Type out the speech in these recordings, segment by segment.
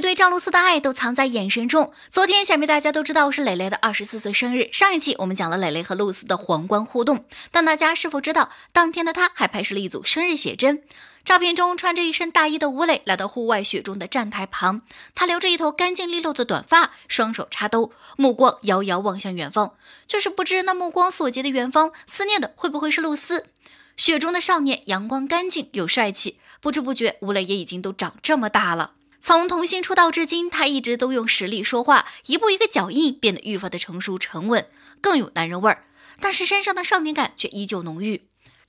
对赵露思的爱都藏在眼神中。昨天想必大家都知道是磊磊的二十四岁生日。上一期我们讲了磊磊和露思的皇冠互动，但大家是否知道，当天的他还拍摄了一组生日写真？照片中穿着一身大衣的吴磊来到户外雪中的站台旁，他留着一头干净利落的短发，双手插兜，目光遥遥望向远方。就是不知那目光所及的远方，思念的会不会是露丝？雪中的少年，阳光、干净又帅气。不知不觉，吴磊也已经都长这么大了。从童星出道至今，他一直都用实力说话，一步一个脚印，变得愈发的成熟沉稳，更有男人味儿。但是身上的少年感却依旧浓郁。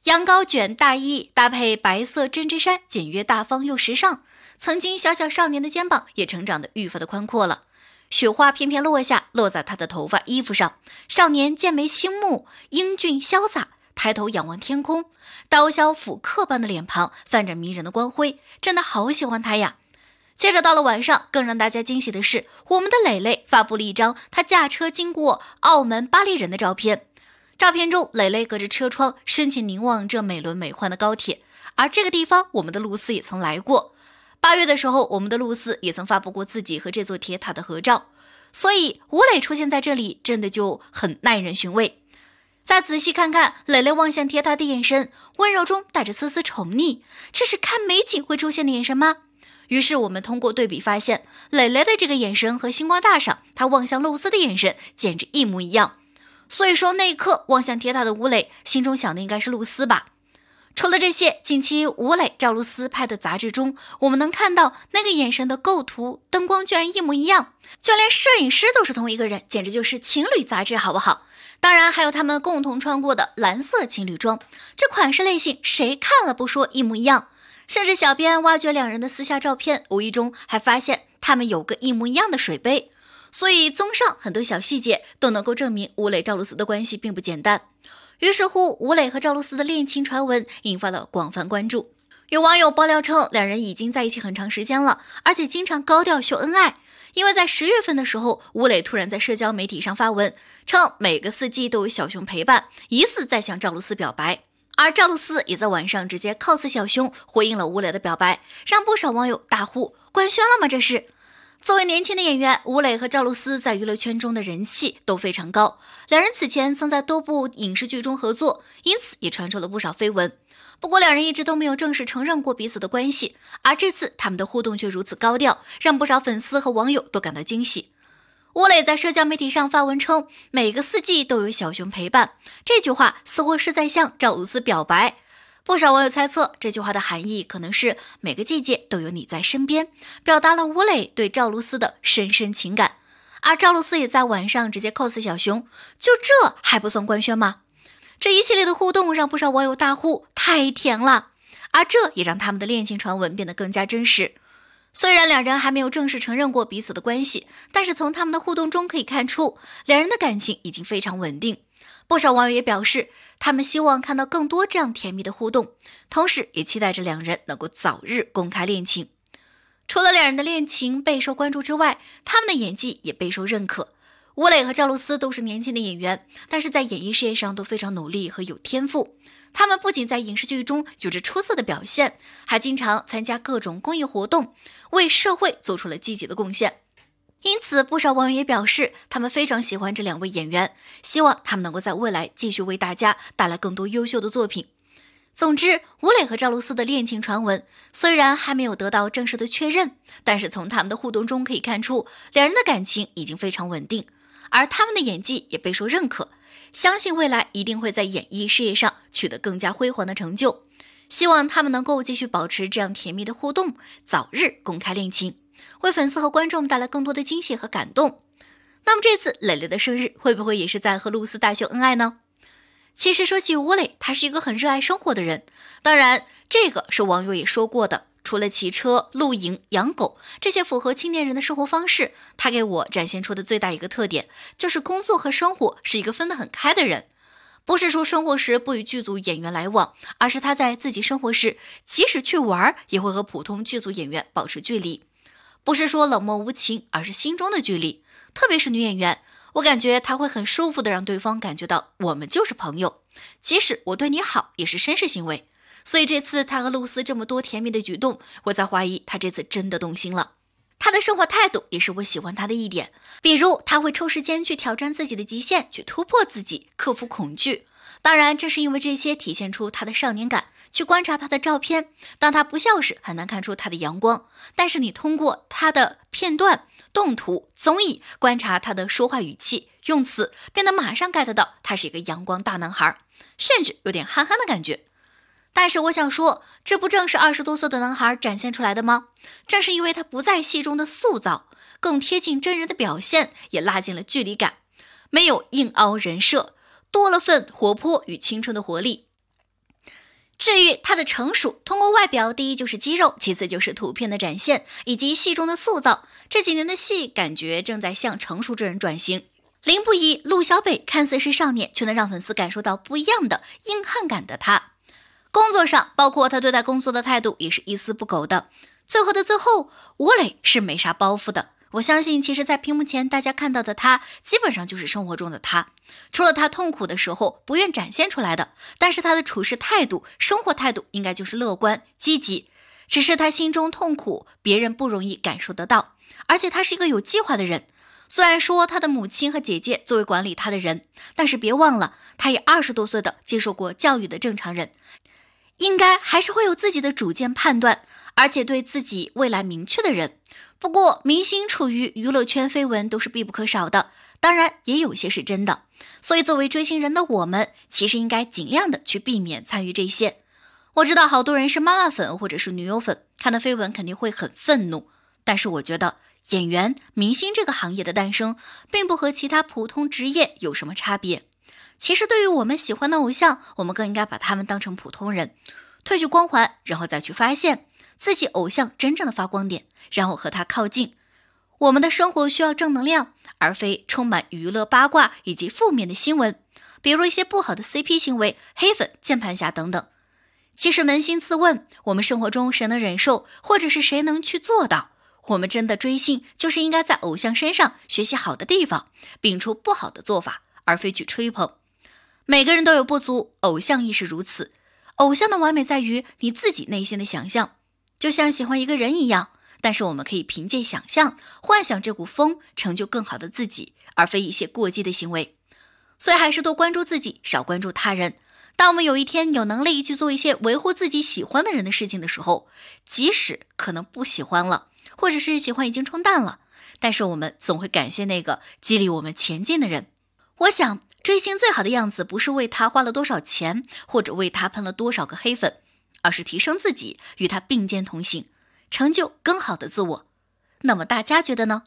羊羔卷大衣搭配白色针织衫，简约大方又时尚。曾经小小少年的肩膀也成长的愈发的宽阔了。雪花片片落下，落在他的头发、衣服上。少年剑眉星目，英俊潇洒，抬头仰望天空，刀削斧刻般的脸庞泛着迷人的光辉，真的好喜欢他呀。接着到了晚上，更让大家惊喜的是，我们的磊磊发布了一张他驾车经过澳门巴黎人的照片。照片中，磊磊隔着车窗深情凝望这美轮美奂的高铁。而这个地方，我们的露丝也曾来过。八月的时候，我们的露丝也曾发布过自己和这座铁塔的合照。所以，吴磊出现在这里，真的就很耐人寻味。再仔细看看磊磊望向铁塔的眼神，温柔中带着丝丝宠溺，这是看美景会出现的眼神吗？于是我们通过对比发现，磊磊的这个眼神和星光大赏他望向露丝的眼神简直一模一样。所以说那一刻望向铁塔的吴磊心中想的应该是露丝吧。除了这些，近期吴磊赵露思拍的杂志中，我们能看到那个眼神的构图、灯光居然一模一样，就连摄影师都是同一个人，简直就是情侣杂志好不好？当然还有他们共同穿过的蓝色情侣装，这款式类型谁看了不说一模一样。甚至小编挖掘两人的私下照片，无意中还发现他们有个一模一样的水杯。所以综上，很多小细节都能够证明吴磊赵露思的关系并不简单。于是乎，吴磊和赵露思的恋情传闻引发了广泛关注。有网友爆料称，两人已经在一起很长时间了，而且经常高调秀恩爱。因为在十月份的时候，吴磊突然在社交媒体上发文称每个四季都有小熊陪伴，疑似在向赵露思表白。而赵露思也在晚上直接 cos 小熊回应了吴磊的表白，让不少网友大呼官宣了吗？这是。作为年轻的演员，吴磊和赵露思在娱乐圈中的人气都非常高，两人此前曾在多部影视剧中合作，因此也传出了不少绯闻。不过两人一直都没有正式承认过彼此的关系，而这次他们的互动却如此高调，让不少粉丝和网友都感到惊喜。吴磊在社交媒体上发文称：“每个四季都有小熊陪伴。”这句话似乎是在向赵露思表白。不少网友猜测，这句话的含义可能是每个季节都有你在身边，表达了吴磊对赵露思的深深情感。而赵露思也在晚上直接 cos 小熊，就这还不算官宣吗？这一系列的互动让不少网友大呼太甜了，而这也让他们的恋情传闻变得更加真实。虽然两人还没有正式承认过彼此的关系，但是从他们的互动中可以看出，两人的感情已经非常稳定。不少网友也表示，他们希望看到更多这样甜蜜的互动，同时也期待着两人能够早日公开恋情。除了两人的恋情备受关注之外，他们的演技也备受认可。吴磊和赵露思都是年轻的演员，但是在演艺事业上都非常努力和有天赋。他们不仅在影视剧中有着出色的表现，还经常参加各种公益活动，为社会做出了积极的贡献。因此，不少网友也表示，他们非常喜欢这两位演员，希望他们能够在未来继续为大家带来更多优秀的作品。总之，吴磊和赵露思的恋情传闻虽然还没有得到正式的确认，但是从他们的互动中可以看出，两人的感情已经非常稳定，而他们的演技也备受认可。相信未来一定会在演艺事业上取得更加辉煌的成就。希望他们能够继续保持这样甜蜜的互动，早日公开恋情，为粉丝和观众带来更多的惊喜和感动。那么这次磊磊的生日会不会也是在和露丝大秀恩爱呢？其实说起吴磊，他是一个很热爱生活的人，当然这个是网友也说过的。除了骑车、露营、养狗这些符合青年人的生活方式，他给我展现出的最大一个特点，就是工作和生活是一个分得很开的人。不是说生活时不与剧组演员来往，而是他在自己生活时，即使去玩，也会和普通剧组演员保持距离。不是说冷漠无情，而是心中的距离。特别是女演员，我感觉他会很舒服的让对方感觉到，我们就是朋友，即使我对你好，也是绅士行为。所以这次他和露丝这么多甜蜜的举动，我在怀疑他这次真的动心了。他的生活态度也是我喜欢他的一点，比如他会抽时间去挑战自己的极限，去突破自己，克服恐惧。当然，正是因为这些，体现出他的少年感。去观察他的照片，当他不笑时，很难看出他的阳光。但是你通过他的片段、动图、综艺，观察他的说话语气、用词，便能马上 get 到他是一个阳光大男孩，甚至有点憨憨的感觉。但是我想说，这不正是二十多岁的男孩展现出来的吗？正是因为他不在戏中的塑造更贴近真人的表现，也拉近了距离感，没有硬凹人设，多了份活泼与青春的活力。至于他的成熟，通过外表，第一就是肌肉，其次就是图片的展现以及戏中的塑造。这几年的戏，感觉正在向成熟之人转型。林不疑、陆小北看似是少年，却能让粉丝感受到不一样的硬汉感的他。工作上，包括他对待工作的态度也是一丝不苟的。最后的最后，吴磊是没啥包袱的。我相信，其实，在屏幕前大家看到的他，基本上就是生活中的他，除了他痛苦的时候不愿展现出来的。但是他的处事态度、生活态度应该就是乐观积极，只是他心中痛苦，别人不容易感受得到。而且他是一个有计划的人，虽然说他的母亲和姐姐作为管理他的人，但是别忘了，他也二十多岁的接受过教育的正常人。应该还是会有自己的主见判断，而且对自己未来明确的人。不过，明星处于娱乐圈，绯闻都是必不可少的，当然也有些是真的。所以，作为追星人的我们，其实应该尽量的去避免参与这些。我知道好多人是妈妈粉或者是女友粉，看到绯闻肯定会很愤怒。但是，我觉得演员、明星这个行业的诞生，并不和其他普通职业有什么差别。其实，对于我们喜欢的偶像，我们更应该把他们当成普通人，褪去光环，然后再去发现自己偶像真正的发光点，然后和他靠近。我们的生活需要正能量，而非充满娱乐八卦以及负面的新闻，比如一些不好的 CP 行为、黑粉、键盘侠等等。其实，扪心自问，我们生活中谁能忍受，或者是谁能去做到？我们真的追星，就是应该在偶像身上学习好的地方，摒除不好的做法，而非去吹捧。每个人都有不足，偶像亦是如此。偶像的完美在于你自己内心的想象，就像喜欢一个人一样。但是我们可以凭借想象、幻想这股风，成就更好的自己，而非一些过激的行为。所以还是多关注自己，少关注他人。当我们有一天有能力去做一些维护自己喜欢的人的事情的时候，即使可能不喜欢了，或者是喜欢已经冲淡了，但是我们总会感谢那个激励我们前进的人。我想。追星最好的样子，不是为他花了多少钱，或者为他喷了多少个黑粉，而是提升自己，与他并肩同行，成就更好的自我。那么大家觉得呢？